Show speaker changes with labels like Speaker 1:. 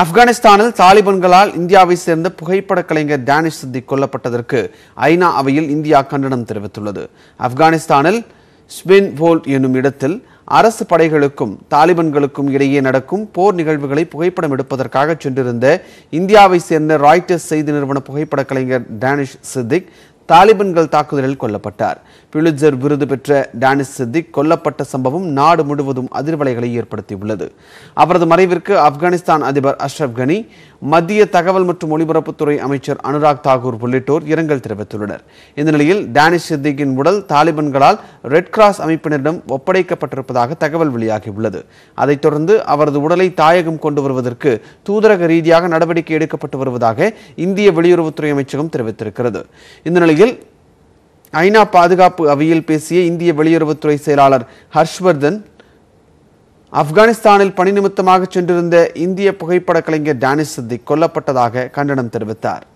Speaker 1: ஆப்கானிஸ்தானில் தாலிபன்களால் இந்தியாவை சேர்ந்த புகைப்பட கலைஞர் டேனிஷ் சித்திக் கொல்லப்பட்டதற்கு ஐநா அவையில் இந்தியா கண்டனம் தெரிவித்துள்ளது ஆப்கானிஸ்தானில் ஸ்பின் போல்ட் என்னும் இடத்தில் அரசு படைகளுக்கும் தாலிபன்களுக்கும் இடையே நடக்கும் போர் நிகழ்வுகளை புகைப்படம் எடுப்பதற்காக சென்றிருந்த இந்தியாவை சேர்ந்த ராய்டர்ஸ் செய்தி நிறுவன புகைப்பட கலைஞர் டேனிஷ் சித்திக் தாலிபன்கள் தாக்குதலில் கொல்லப்பட்டார் பியூலிட்சர் விருது பெற்ற டானிஸ் சித்திக் கொல்லப்பட்ட சம்பவம் நாடு முழுவதும் அதிர்வலைகளை ஏற்படுத்தியுள்ளது அவரது மறைவிற்கு ஆப்கானிஸ்தான் அதிபர் அஷ்ரப் கனி மத்திய தகவல் மற்றும் ஒலிபரப்புத்துறை அமைச்சர் அனுராக் தாகூர் உள்ளிட்டோர் இரங்கல் தெரிவித்துள்ளனர் இந்த நிலையில் டானிஷ் சித்திக்கின் உடல் தாலிபன்களால் ரெட் கிராஸ் அமைப்பினரிடம் ஒப்படைக்கப்பட்டிருப்பதாக தகவல் வெளியாகியுள்ளது அதைத் தொடர்ந்து அவரது உடலை தாயகம் கொண்டு வருவதற்கு தூதரக ரீதியாக நடவடிக்கை எடுக்கப்பட்டு வருவதாக இந்திய வெளியுறவுத்துறை அமைச்சகம் தெரிவித்திருக்கிறது இந்த நிலையில் ஐநா பாதுகாப்பு அவையில் பேசிய இந்திய வெளியுறவுத்துறை செயலாளர் ஹர்ஷ்வர்தன் ஆப்கானிஸ்தானில் பணி நிமித்தமாக சென்றிருந்த இந்திய புகைப்பட கலைஞர் டானிஸ் சித்திக் கொல்லப்பட்டதாக கண்டனம் தெரிவித்தார்